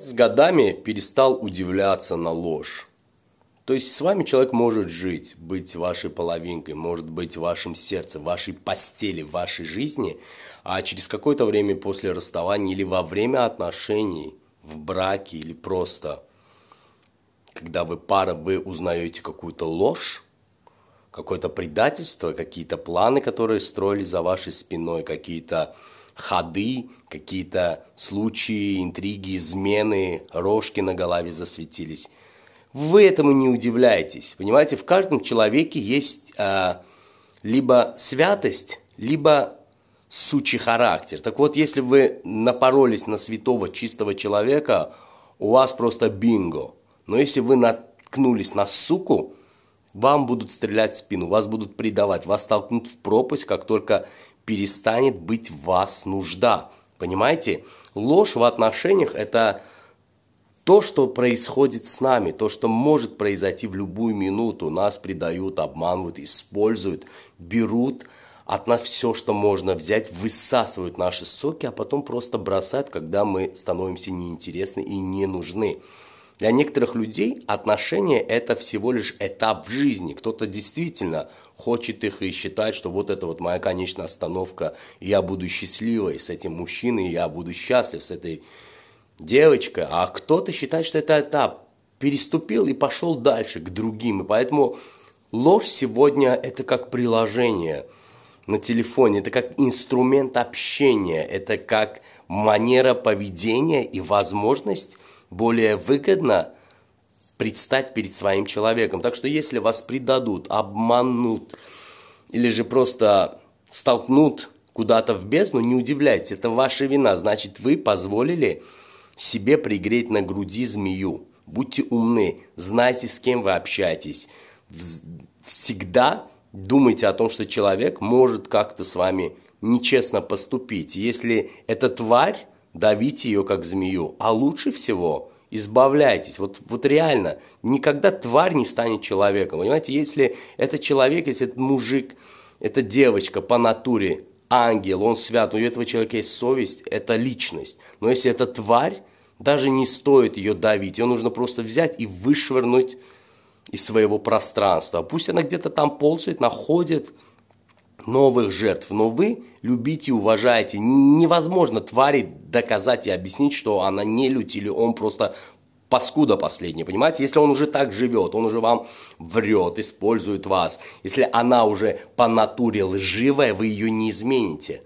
С годами перестал удивляться на ложь. То есть с вами человек может жить, быть вашей половинкой, может быть вашим сердцем, вашей постели, вашей жизни, а через какое-то время после расставания или во время отношений, в браке или просто, когда вы пара, вы узнаете какую-то ложь, какое-то предательство, какие-то планы, которые строили за вашей спиной, какие-то ходы, какие-то случаи, интриги, измены, рожки на голове засветились. Вы этому не удивляйтесь. Понимаете, в каждом человеке есть а, либо святость, либо сучий характер. Так вот, если вы напоролись на святого чистого человека, у вас просто бинго. Но если вы наткнулись на суку, вам будут стрелять в спину, вас будут предавать, вас толкнут в пропасть, как только перестанет быть в вас нужда. Понимаете? Ложь в отношениях – это то, что происходит с нами, то, что может произойти в любую минуту. Нас предают, обманывают, используют, берут от нас все, что можно взять, высасывают наши соки, а потом просто бросают, когда мы становимся неинтересны и не нужны. Для некоторых людей отношения – это всего лишь этап в жизни. Кто-то действительно хочет их и считает, что вот это вот моя конечная остановка, я буду счастливой с этим мужчиной, я буду счастлив с этой девочкой. А кто-то считает, что это этап, переступил и пошел дальше к другим. И поэтому ложь сегодня – это как приложение – на телефоне, это как инструмент общения, это как манера поведения и возможность более выгодно предстать перед своим человеком. Так что если вас предадут, обманут или же просто столкнут куда-то в бездну, не удивляйтесь, это ваша вина. Значит, вы позволили себе пригреть на груди змею. Будьте умны, знайте, с кем вы общаетесь. Всегда думайте о том, что человек может как-то с вами нечестно поступить. Если эта тварь давите ее как змею, а лучше всего избавляйтесь. Вот, вот реально, никогда тварь не станет человеком. Понимаете, если это человек, если это мужик, это девочка по натуре, ангел, он свят, у этого человека есть совесть, это личность. Но если это тварь, даже не стоит ее давить, ее нужно просто взять и вышвырнуть из своего пространства. Пусть она где-то там ползает, находит, новых жертв. Но вы любите уважаете. Невозможно твари доказать и объяснить, что она не лють или он просто паскуда последний, понимаете? Если он уже так живет, он уже вам врет, использует вас. Если она уже по натуре лживая, вы ее не измените.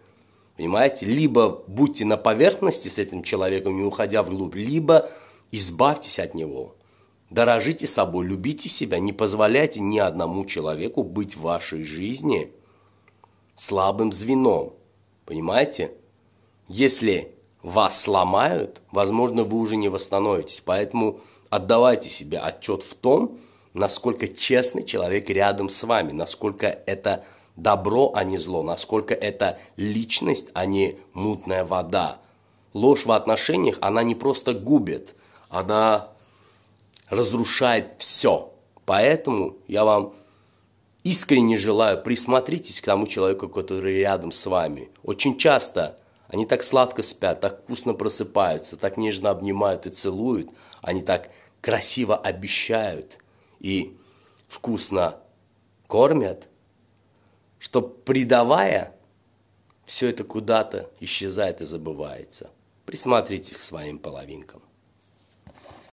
Понимаете? Либо будьте на поверхности с этим человеком, не уходя вглубь, либо избавьтесь от него. Дорожите собой, любите себя, не позволяйте ни одному человеку быть в вашей жизни – слабым звеном. Понимаете? Если вас сломают, возможно, вы уже не восстановитесь. Поэтому отдавайте себе отчет в том, насколько честный человек рядом с вами, насколько это добро, а не зло, насколько это личность, а не мутная вода. Ложь в отношениях, она не просто губит, она разрушает все. Поэтому я вам искренне желаю, присмотритесь к тому человеку, который рядом с вами. Очень часто они так сладко спят, так вкусно просыпаются, так нежно обнимают и целуют, они так красиво обещают и вкусно кормят, что придавая, все это куда-то исчезает и забывается. Присмотритесь к своим половинкам.